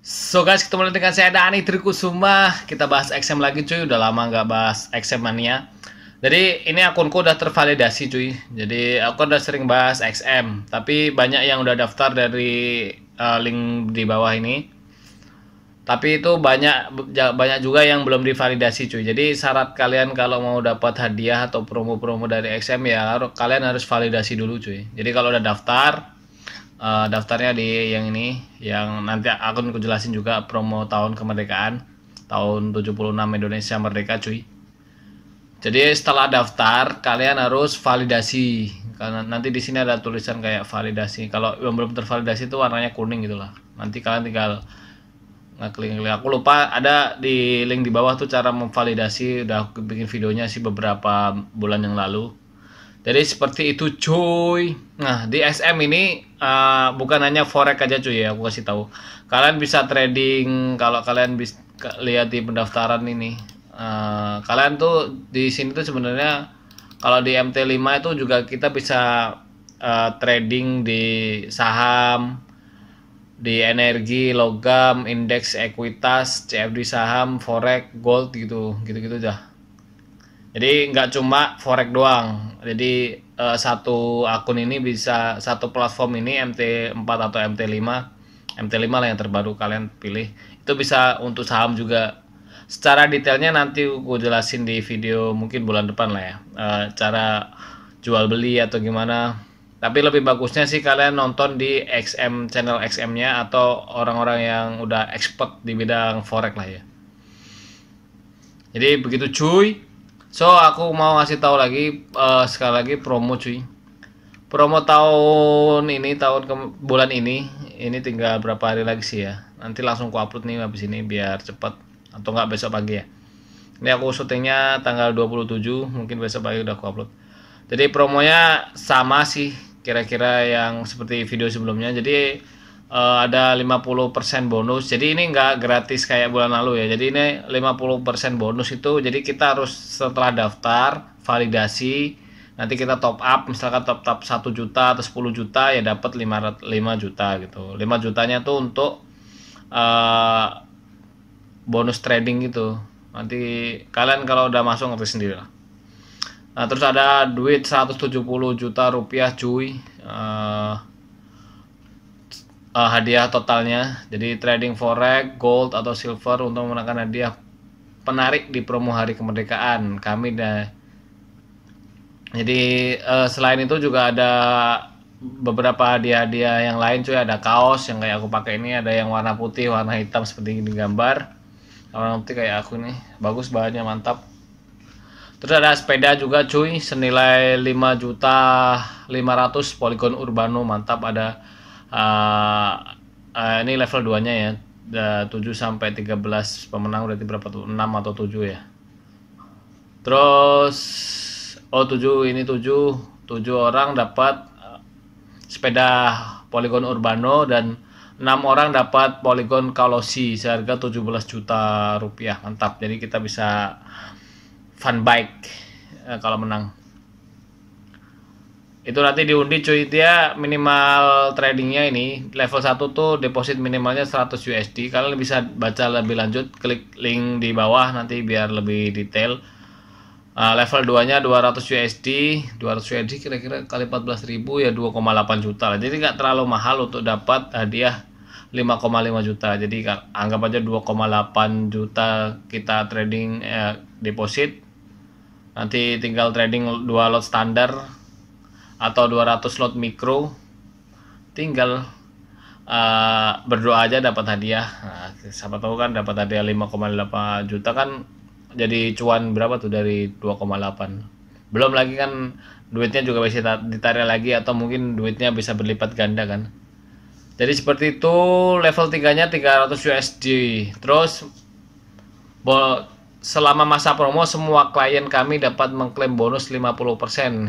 So guys, ketemu lagi dengan saya Dani Trikusuma. Kita bahas XM lagi cuy, udah lama nggak bahas XM mania. Jadi ini akunku udah tervalidasi cuy. Jadi aku udah sering bahas XM, tapi banyak yang udah daftar dari uh, link di bawah ini. Tapi itu banyak banyak juga yang belum divalidasi cuy. Jadi syarat kalian kalau mau dapat hadiah atau promo-promo dari XM ya kalian harus validasi dulu cuy. Jadi kalau udah daftar uh, daftarnya di yang ini yang nanti akan aku jelasin juga promo tahun kemerdekaan tahun 76 Indonesia merdeka cuy jadi setelah daftar kalian harus validasi karena nanti di sini ada tulisan kayak validasi kalau yang belum tervalidasi itu warnanya kuning gitulah nanti kalian tinggal ngeklik ngeklik aku lupa ada di link di bawah tuh cara memvalidasi udah aku bikin videonya sih beberapa bulan yang lalu jadi seperti itu cuy. Nah, di SM ini uh, bukan hanya forex aja cuy ya, aku kasih tahu. Kalian bisa trading kalau kalian bisa lihat di pendaftaran ini. Uh, kalian tuh di sini tuh sebenarnya kalau di MT5 itu juga kita bisa uh, trading di saham, di energi, logam, indeks, ekuitas, CFD saham, forex, gold gitu. Gitu-gitu aja. -gitu jadi nggak cuma forex doang. Jadi uh, satu akun ini bisa satu platform ini MT4 atau MT5, MT5 lah yang terbaru kalian pilih. Itu bisa untuk saham juga. Secara detailnya nanti gue jelasin di video mungkin bulan depan lah ya. Uh, cara jual beli atau gimana. Tapi lebih bagusnya sih kalian nonton di XM channel XM-nya atau orang-orang yang udah expert di bidang forex lah ya. Jadi begitu cuy. So aku mau ngasih tahu lagi uh, sekali lagi promo cuy. Promo tahun ini tahun ke bulan ini ini tinggal berapa hari lagi sih ya. Nanti langsung ku upload nih habis ini biar cepat atau nggak besok pagi ya. Ini aku syutingnya tanggal 27, mungkin besok pagi udah aku upload. Jadi promonya sama sih kira-kira yang seperti video sebelumnya. Jadi uh, ada 50% bonus. Jadi ini nggak gratis kayak bulan lalu ya. Jadi ini 50% bonus itu jadi kita harus setelah daftar, validasi, nanti kita top up misalkan top up 1 juta atau 10 juta ya dapat 5 5 juta gitu. 5 jutanya tuh untuk uh, bonus trading gitu. Nanti kalian kalau udah masuk ngerti sendiri lah. Nah, terus ada duit 170 juta rupiah cuy. Uh, uh, hadiah totalnya. Jadi trading forex, gold atau silver untuk memenangkan hadiah penarik di promo hari kemerdekaan. Kami dah jadi uh, selain itu juga ada beberapa hadiah-hadiah yang lain cuy ada kaos yang kayak aku pakai ini ada yang warna putih warna hitam seperti ini gambar warna putih kayak aku nih bagus bahannya mantap terus ada sepeda juga cuy senilai 5 juta 500 polygon urbano mantap ada uh, uh, ini level 2 nya ya uh, 7 sampai 13 pemenang berarti berapa tuh 6 atau 7 ya terus oh 7 ini 7 7 orang dapat uh, sepeda Polygon Urbano dan 6 orang dapat Polygon Kalosi seharga 17 juta rupiah mantap jadi kita bisa fun bike uh, kalau menang itu nanti diundi cuy dia minimal tradingnya ini level 1 tuh deposit minimalnya 100 USD kalian bisa baca lebih lanjut klik link di bawah nanti biar lebih detail uh, level 2 nya 200 USD 200 USD kira-kira kali belas ribu ya 2,8 juta jadi nggak terlalu mahal untuk dapat hadiah 5,5 juta jadi anggap aja 2,8 juta kita trading eh, deposit nanti tinggal trading dua lot standar atau 200 slot mikro tinggal uh, berdoa aja dapat hadiah nah, siapa tahu kan dapat hadiah 5,8 juta kan jadi cuan berapa tuh dari 2,8 belum lagi kan duitnya juga bisa ditarik lagi atau mungkin duitnya bisa berlipat ganda kan jadi seperti itu level 3 300 USD terus selama masa promo semua klien kami dapat mengklaim bonus 50%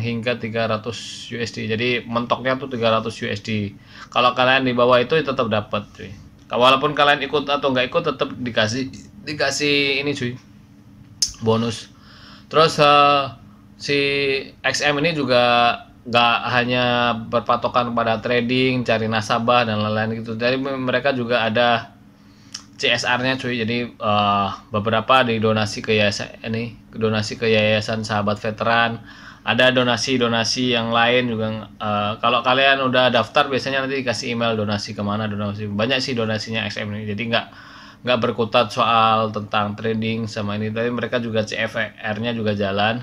hingga 300 USD. Jadi mentoknya tuh 300 USD. Kalau kalian di bawah itu tetap dapat cuy. Walaupun kalian ikut atau nggak ikut tetap dikasih dikasih ini cuy. Bonus. Terus uh, si XM ini juga nggak hanya berpatokan pada trading, cari nasabah dan lain-lain gitu. Jadi mereka juga ada CSR-nya cuy. Jadi uh, beberapa donasi ke yayasan ini, donasi ke yayasan sahabat veteran. Ada donasi-donasi yang lain juga. Uh, kalau kalian udah daftar biasanya nanti dikasih email donasi kemana donasi. Banyak sih donasinya XM ini. Jadi nggak nggak berkutat soal tentang trading sama ini. Tapi mereka juga CFR-nya juga jalan.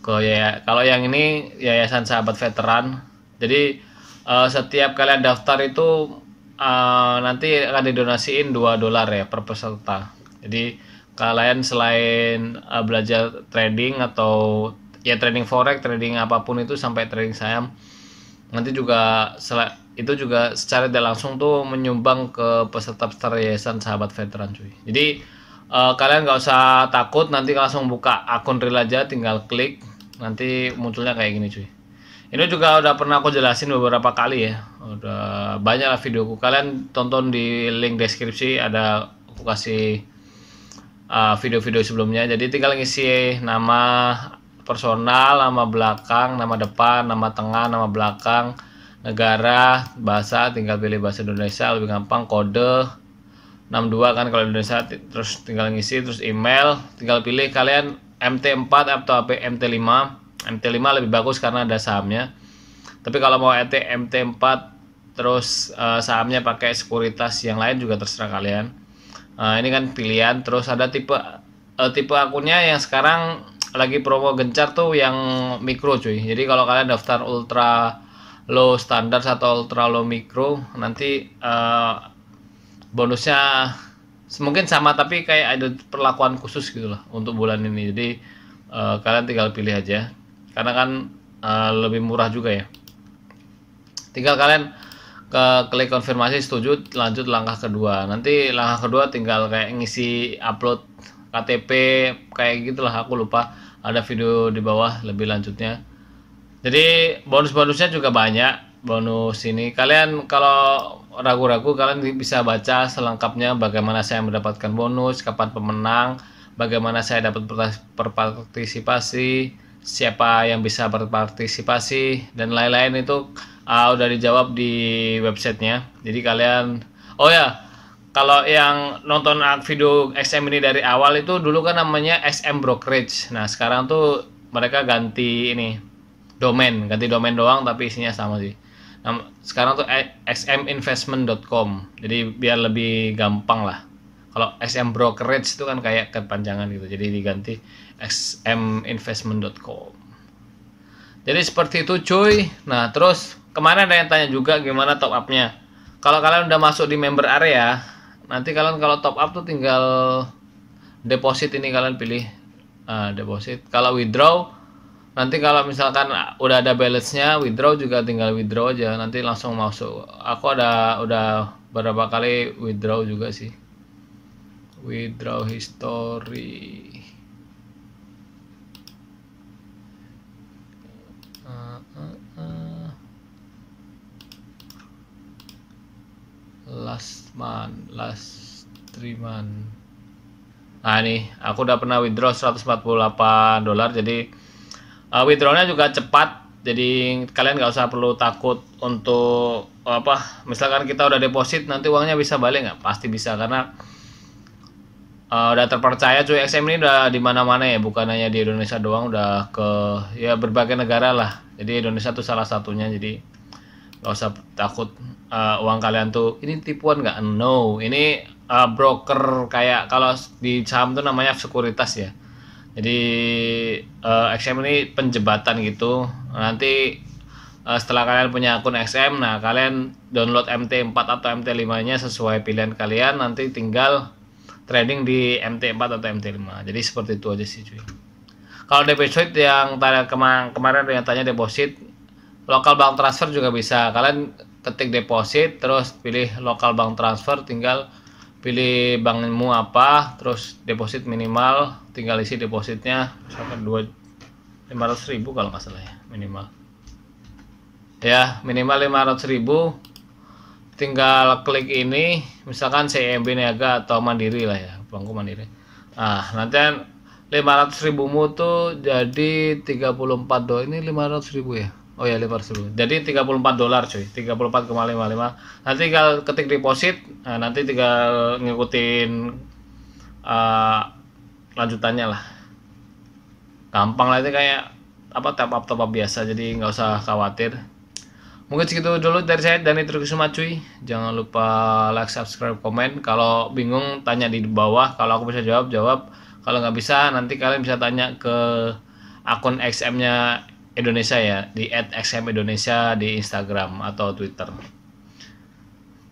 Kalau ya kalau yang ini yayasan sahabat veteran. Jadi uh, setiap kalian daftar itu uh, nanti akan didonasiin 2 dolar ya per peserta. Jadi kalian selain uh, belajar trading atau ya trading forex, trading apapun itu sampai trading saham nanti juga itu juga secara tidak langsung tuh menyumbang ke peserta-peserta yayasan sahabat veteran cuy. Jadi uh, kalian nggak usah takut nanti langsung buka akun real aja tinggal klik nanti munculnya kayak gini cuy. Ini juga udah pernah aku jelasin beberapa kali ya. Udah banyak lah videoku. Kalian tonton di link deskripsi ada aku kasih uh, video-video uh, sebelumnya. Jadi tinggal ngisi nama personal, nama belakang, nama depan, nama tengah, nama belakang, negara, bahasa, tinggal pilih bahasa Indonesia lebih gampang, kode 62 kan kalau Indonesia terus tinggal ngisi terus email, tinggal pilih kalian MT4 atau MT5 MT5 lebih bagus karena ada sahamnya tapi kalau mau ET MT4 terus uh, sahamnya pakai sekuritas yang lain juga terserah kalian uh, ini kan pilihan terus ada tipe uh, tipe akunnya yang sekarang lagi promo gencar tuh yang mikro cuy jadi kalau kalian daftar ultra low standar atau ultra low mikro nanti uh, bonusnya mungkin sama tapi kayak ada perlakuan khusus gitu lah untuk bulan ini jadi uh, kalian tinggal pilih aja karena kan uh, lebih murah juga ya tinggal kalian ke klik konfirmasi setuju lanjut langkah kedua nanti langkah kedua tinggal kayak ngisi upload KTP kayak gitulah aku lupa ada video di bawah lebih lanjutnya jadi bonus-bonusnya juga banyak bonus ini kalian kalau ragu-ragu kalian bisa baca selengkapnya bagaimana saya mendapatkan bonus kapan pemenang bagaimana saya dapat berpartisipasi siapa yang bisa berpartisipasi dan lain-lain itu uh, udah dijawab di websitenya jadi kalian oh ya kalau yang nonton video XM ini dari awal itu dulu kan namanya XM Brokerage nah sekarang tuh mereka ganti ini domain ganti domain doang tapi isinya sama sih sekarang tuh xminvestment.com eh, jadi biar lebih gampang lah kalau SM brokerage itu kan kayak kepanjangan gitu jadi diganti sminvestment.com jadi seperti itu cuy nah terus kemarin ada yang tanya juga gimana top upnya kalau kalian udah masuk di member area nanti kalian kalau top up tuh tinggal deposit ini kalian pilih uh, deposit kalau withdraw nanti kalau misalkan udah ada balance nya withdraw juga tinggal withdraw aja nanti langsung masuk aku ada udah berapa kali withdraw juga sih withdraw history uh, uh, uh. last month last three month nah ini aku udah pernah withdraw 148 dolar jadi uh, withdrawnya juga cepat jadi kalian nggak usah perlu takut untuk apa misalkan kita udah deposit nanti uangnya bisa balik nggak pasti bisa karena uh, udah terpercaya cuy XM ini udah di mana-mana ya bukan hanya di Indonesia doang udah ke ya berbagai negara lah jadi Indonesia tuh salah satunya jadi nggak usah takut uh, uang kalian tuh ini tipuan nggak no ini uh, broker kayak kalau di saham tuh namanya sekuritas ya jadi uh, XM ini penjebatan gitu nanti uh, setelah kalian punya akun XM nah kalian download MT4 atau MT5 nya sesuai pilihan kalian nanti tinggal trading di MT4 atau MT5 jadi seperti itu aja sih cuy kalau deposit yang kema kemarin yang tanya deposit lokal bank transfer juga bisa kalian ketik deposit terus pilih lokal bank transfer tinggal pilih bankmu apa terus deposit minimal tinggal isi depositnya misalkan dua lima ribu kalau nggak salah ya minimal ya minimal lima ribu tinggal klik ini misalkan CIMB Niaga atau Mandiri lah ya Bangku Mandiri nah nanti 500 kan ribumu tuh jadi 34 dolar ini 500 ribu ya oh ya 500 ribu jadi 34 dolar cuy 34,55 nanti tinggal ketik deposit nah, nanti tinggal ngikutin uh, lanjutannya lah gampang lah itu kayak apa top up top up biasa jadi nggak usah khawatir Mungkin segitu dulu dari saya Dani Trukisuma cuy. Jangan lupa like, subscribe, komen. Kalau bingung tanya di bawah. Kalau aku bisa jawab jawab. Kalau nggak bisa nanti kalian bisa tanya ke akun XM-nya Indonesia ya di Indonesia di Instagram atau Twitter.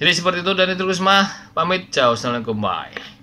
Jadi seperti itu Dani Trukisuma pamit. Ciao, assalamualaikum, bye.